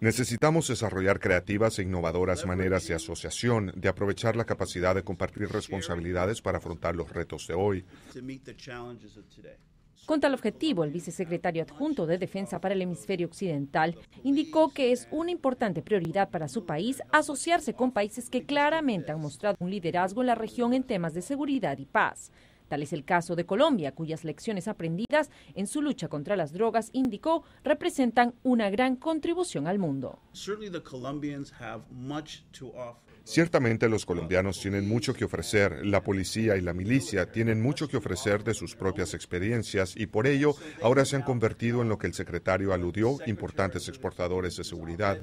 Necesitamos desarrollar creativas e innovadoras maneras de asociación, de aprovechar la capacidad de compartir responsabilidades para afrontar los retos de hoy. Con tal objetivo, el vicesecretario adjunto de Defensa para el Hemisferio Occidental indicó que es una importante prioridad para su país asociarse con países que claramente han mostrado un liderazgo en la región en temas de seguridad y paz. Tal es el caso de Colombia, cuyas lecciones aprendidas en su lucha contra las drogas, indicó, representan una gran contribución al mundo. Ciertamente los colombianos tienen mucho que ofrecer, la policía y la milicia tienen mucho que ofrecer de sus propias experiencias y por ello ahora se han convertido en lo que el secretario aludió, importantes exportadores de seguridad.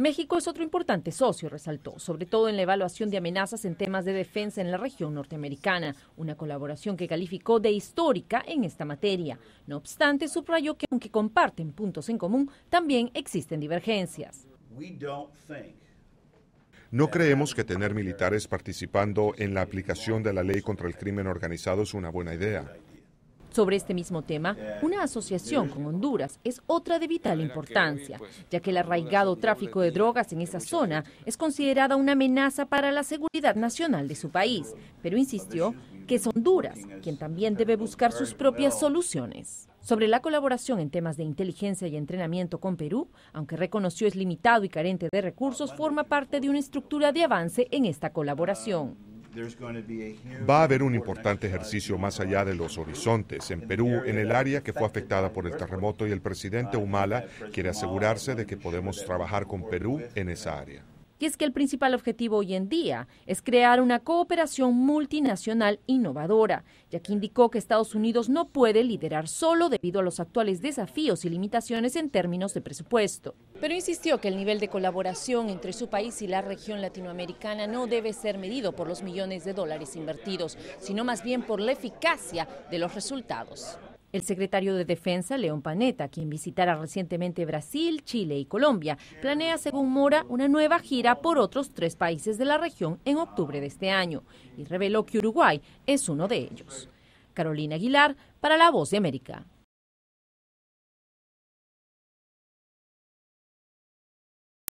México es otro importante socio, resaltó, sobre todo en la evaluación de amenazas en temas de defensa en la región norteamericana, una colaboración que calificó de histórica en esta materia. No obstante, subrayó que aunque comparten puntos en común, también existen divergencias. No creemos que tener militares participando en la aplicación de la ley contra el crimen organizado es una buena idea. Sobre este mismo tema, una asociación con Honduras es otra de vital importancia, pues, ya que el arraigado tráfico de drogas en esa zona pues. es considerada una amenaza para la seguridad nacional de su país, pero insistió que es Honduras quien también debe buscar sus propias soluciones. Sobre la colaboración en temas de inteligencia y entrenamiento con Perú, aunque reconoció es limitado y carente de recursos, forma parte de una estructura de avance en esta colaboración. Va a haber un importante ejercicio uh, más allá de los horizontes en Perú, en el área que fue afectada por el terremoto y el presidente uh, Humala quiere asegurarse de que podemos trabajar con Perú en uh, esa área. Y es que el principal objetivo hoy en día es crear una cooperación multinacional innovadora, ya que indicó que Estados Unidos no puede liderar solo debido a los actuales desafíos y limitaciones en términos de presupuesto. Pero insistió que el nivel de colaboración entre su país y la región latinoamericana no debe ser medido por los millones de dólares invertidos, sino más bien por la eficacia de los resultados. El secretario de Defensa, León Panetta, quien visitara recientemente Brasil, Chile y Colombia, planea, según Mora, una nueva gira por otros tres países de la región en octubre de este año y reveló que Uruguay es uno de ellos. Carolina Aguilar, para La Voz de América.